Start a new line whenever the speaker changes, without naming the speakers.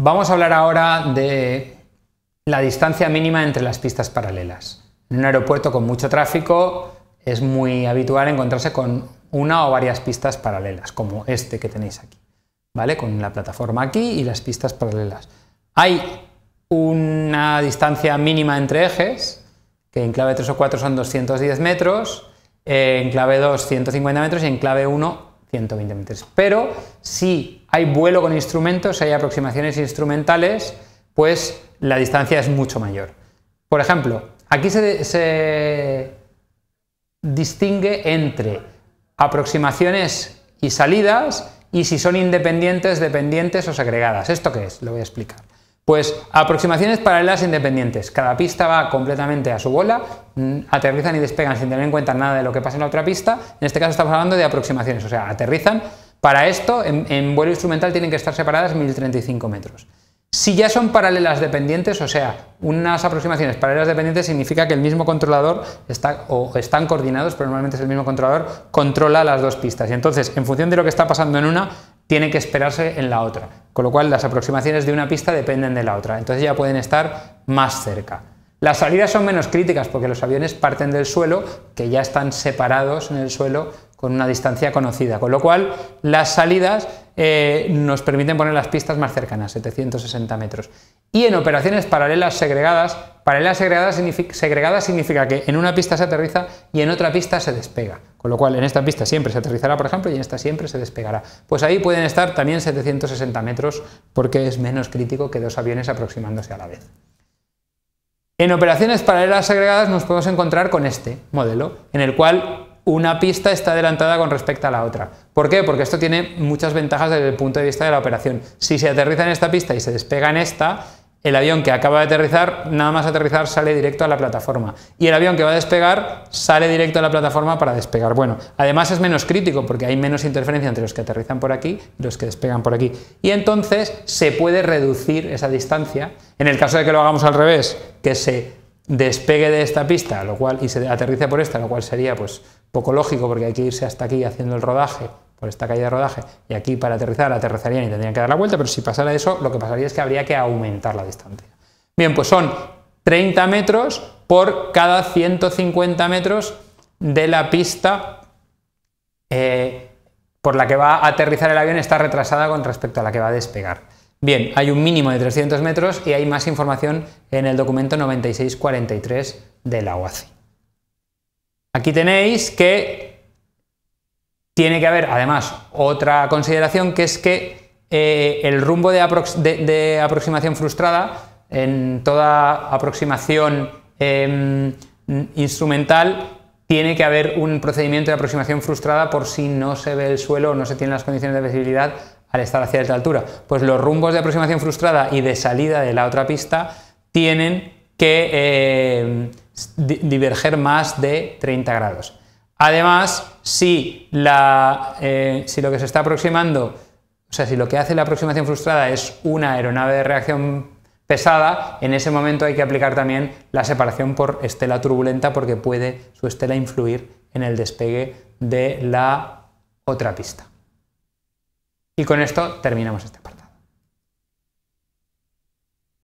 Vamos a hablar ahora de la distancia mínima entre las pistas paralelas. En un aeropuerto con mucho tráfico es muy habitual encontrarse con una o varias pistas paralelas, como este que tenéis aquí, ¿vale? Con la plataforma aquí y las pistas paralelas. Hay una distancia mínima entre ejes, que en clave 3 o 4 son 210 metros, en clave 2 150 metros y en clave 1 120 metros. Pero si hay vuelo con instrumentos, hay aproximaciones instrumentales, pues la distancia es mucho mayor. Por ejemplo, aquí se, se distingue entre aproximaciones y salidas y si son independientes, dependientes o segregadas. ¿Esto qué es? Lo voy a explicar. Pues aproximaciones paralelas independientes. Cada pista va completamente a su bola, mm, aterrizan y despegan sin tener en cuenta nada de lo que pasa en la otra pista. En este caso estamos hablando de aproximaciones, o sea, aterrizan para esto, en, vuelo instrumental tienen que estar separadas 1035 metros. Si ya son paralelas dependientes, o sea, unas aproximaciones paralelas dependientes significa que el mismo controlador está, o están coordinados, pero normalmente es el mismo controlador, controla las dos pistas. Y entonces, en función de lo que está pasando en una, tiene que esperarse en la otra. Con lo cual, las aproximaciones de una pista dependen de la otra. Entonces ya pueden estar más cerca. Las salidas son menos críticas porque los aviones parten del suelo, que ya están separados en el suelo con una distancia conocida, con lo cual las salidas eh, nos permiten poner las pistas más cercanas, 760 metros. Y en operaciones paralelas segregadas, paralelas segregadas segregadas significa que en una pista se aterriza y en otra pista se despega, con lo cual en esta pista siempre se aterrizará, por ejemplo, y en esta siempre se despegará. Pues ahí pueden estar también 760 metros porque es menos crítico que dos aviones aproximándose a la vez. En operaciones paralelas segregadas nos podemos encontrar con este modelo, en el cual una pista está adelantada con respecto a la otra. ¿Por qué? Porque esto tiene muchas ventajas desde el punto de vista de la operación. Si se aterriza en esta pista y se despega en esta, el avión que acaba de aterrizar, nada más aterrizar, sale directo a la plataforma. Y el avión que va a despegar, sale directo a la plataforma para despegar. Bueno, además es menos crítico porque hay menos interferencia entre los que aterrizan por aquí y los que despegan por aquí. Y entonces se puede reducir esa distancia. En el caso de que lo hagamos al revés, que se despegue de esta pista, lo cual, y se aterriza por esta, lo cual sería pues poco lógico porque hay que irse hasta aquí haciendo el rodaje por esta calle de rodaje y aquí para aterrizar aterrizarían y tendrían que dar la vuelta, pero si pasara eso lo que pasaría es que habría que aumentar la distancia. Bien, pues son 30 metros por cada 150 metros de la pista eh, por la que va a aterrizar el avión está retrasada con respecto a la que va a despegar. Bien, hay un mínimo de 300 metros y hay más información en el documento 9643 de la OACI. Aquí tenéis que tiene que haber además otra consideración que es que eh, el rumbo de, aproximación frustrada en toda aproximación em, instrumental tiene que haber un procedimiento de aproximación frustrada por si no se ve el suelo o no se tienen las condiciones de visibilidad al estar hacia esta altura? Pues los rumbos de aproximación frustrada y de salida de la otra pista tienen que eh, diverger más de 30 grados. Además, si, eh, si lo que se está aproximando, o sea, si lo que hace la aproximación frustrada es una aeronave de reacción pesada, en ese momento hay que aplicar también la separación por estela turbulenta porque puede su estela influir en el despegue de la otra pista. Y con esto terminamos este